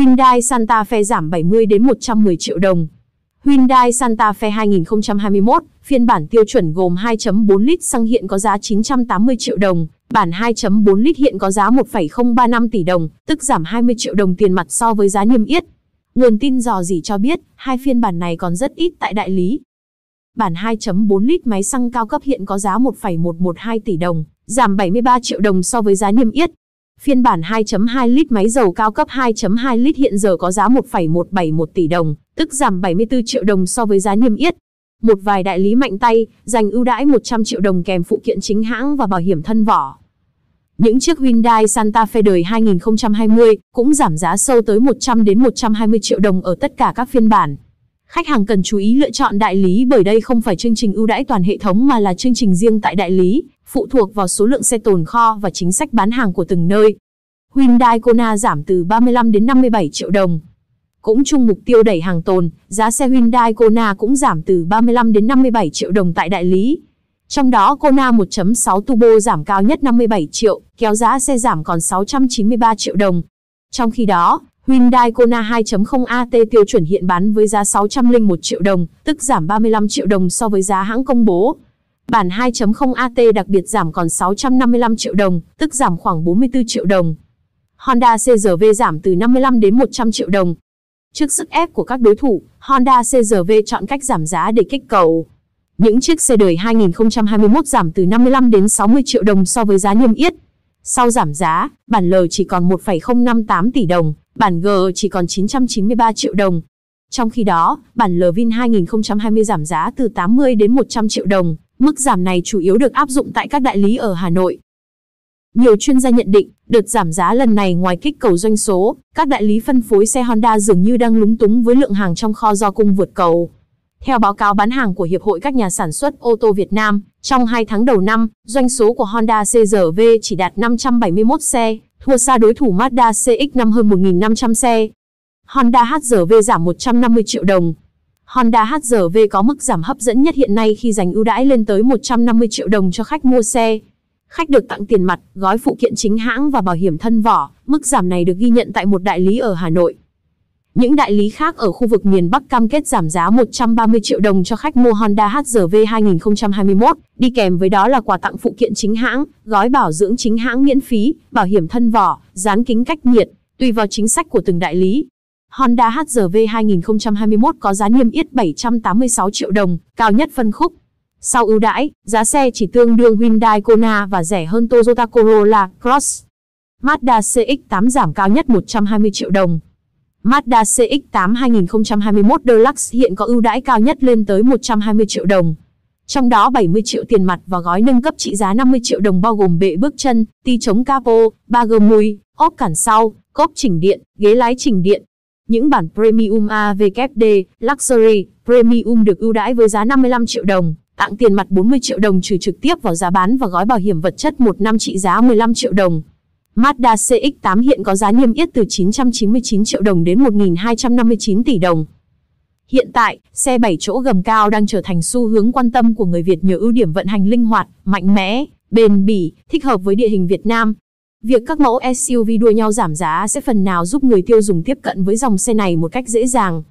Hyundai Santa Fe giảm 70 đến 110 triệu đồng. Hyundai Santa Fe 2021, phiên bản tiêu chuẩn gồm 2.4 lít xăng hiện có giá 980 triệu đồng, bản 2.4 lít hiện có giá 1,035 tỷ đồng, tức giảm 20 triệu đồng tiền mặt so với giá niêm yết. Nguồn tin dò dỉ cho biết, hai phiên bản này còn rất ít tại đại lý. Bản 2.4 lít máy xăng cao cấp hiện có giá 1,112 tỷ đồng, giảm 73 triệu đồng so với giá niêm yết. Phiên bản 2.2 lít máy dầu cao cấp 2.2 lít hiện giờ có giá 1,171 tỷ đồng, tức giảm 74 triệu đồng so với giá niêm yết. Một vài đại lý mạnh tay, dành ưu đãi 100 triệu đồng kèm phụ kiện chính hãng và bảo hiểm thân vỏ. Những chiếc Hyundai Santa Fe đời 2020 cũng giảm giá sâu tới 100 đến 120 triệu đồng ở tất cả các phiên bản. Khách hàng cần chú ý lựa chọn đại lý bởi đây không phải chương trình ưu đãi toàn hệ thống mà là chương trình riêng tại đại lý, phụ thuộc vào số lượng xe tồn kho và chính sách bán hàng của từng nơi. Hyundai Kona giảm từ 35 đến 57 triệu đồng. Cũng chung mục tiêu đẩy hàng tồn, giá xe Hyundai Kona cũng giảm từ 35 đến 57 triệu đồng tại đại lý. Trong đó Kona 1.6 Turbo giảm cao nhất 57 triệu, kéo giá xe giảm còn 693 triệu đồng. Trong khi đó, Hyundai Kona 2.0 AT tiêu chuẩn hiện bán với giá 601 triệu đồng, tức giảm 35 triệu đồng so với giá hãng công bố. Bản 2.0 AT đặc biệt giảm còn 655 triệu đồng, tức giảm khoảng 44 triệu đồng. Honda CRV giảm từ 55 đến 100 triệu đồng. Trước sức ép của các đối thủ, Honda CRV chọn cách giảm giá để kích cầu. Những chiếc xe đời 2021 giảm từ 55 đến 60 triệu đồng so với giá niêm yết. Sau giảm giá, bản L chỉ còn 1,058 tỷ đồng, bản G chỉ còn 993 triệu đồng. Trong khi đó, bản L Vin 2020 giảm giá từ 80 đến 100 triệu đồng, Mức giảm này chủ yếu được áp dụng tại các đại lý ở Hà Nội. Nhiều chuyên gia nhận định, đợt giảm giá lần này ngoài kích cầu doanh số, các đại lý phân phối xe Honda dường như đang lúng túng với lượng hàng trong kho do cung vượt cầu. Theo báo cáo bán hàng của Hiệp hội các nhà sản xuất ô tô Việt Nam, trong 2 tháng đầu năm, doanh số của Honda CRV chỉ đạt 571 xe, thua xa đối thủ Mazda CX-5 hơn 1.500 xe. Honda HRV giảm 150 triệu đồng, Honda HR-V có mức giảm hấp dẫn nhất hiện nay khi dành ưu đãi lên tới 150 triệu đồng cho khách mua xe. Khách được tặng tiền mặt, gói phụ kiện chính hãng và bảo hiểm thân vỏ, mức giảm này được ghi nhận tại một đại lý ở Hà Nội. Những đại lý khác ở khu vực miền Bắc cam kết giảm giá 130 triệu đồng cho khách mua Honda HR-V 2021, đi kèm với đó là quà tặng phụ kiện chính hãng, gói bảo dưỡng chính hãng miễn phí, bảo hiểm thân vỏ, dán kính cách nhiệt, tùy vào chính sách của từng đại lý. Honda HRV 2021 có giá niêm yết 786 triệu đồng, cao nhất phân khúc. Sau ưu đãi, giá xe chỉ tương đương Hyundai Kona và rẻ hơn Toyota Corolla Cross. Mazda CX-8 giảm cao nhất 120 triệu đồng. Mazda CX-8 2021 Deluxe hiện có ưu đãi cao nhất lên tới 120 triệu đồng. Trong đó 70 triệu tiền mặt và gói nâng cấp trị giá 50 triệu đồng bao gồm bệ bước chân, ti chống capo, ba gơ mùi, ốp cản sau, cốp chỉnh điện, ghế lái chỉnh điện, những bản Premium AVKD, Luxury, Premium được ưu đãi với giá 55 triệu đồng, tặng tiền mặt 40 triệu đồng trừ trực tiếp vào giá bán và gói bảo hiểm vật chất 1 năm trị giá 15 triệu đồng. Mazda CX-8 hiện có giá niêm yết từ 999 triệu đồng đến 1259 tỷ đồng. Hiện tại, xe 7 chỗ gầm cao đang trở thành xu hướng quan tâm của người Việt nhờ ưu điểm vận hành linh hoạt, mạnh mẽ, bền bỉ, thích hợp với địa hình Việt Nam, Việc các mẫu SUV đua nhau giảm giá sẽ phần nào giúp người tiêu dùng tiếp cận với dòng xe này một cách dễ dàng.